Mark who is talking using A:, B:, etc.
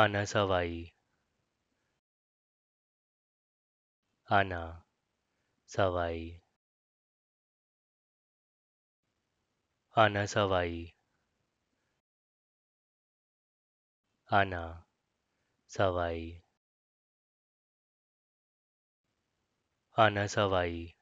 A: आना सवाई आना सवाई आना सवाई आना सवाई आना सवाई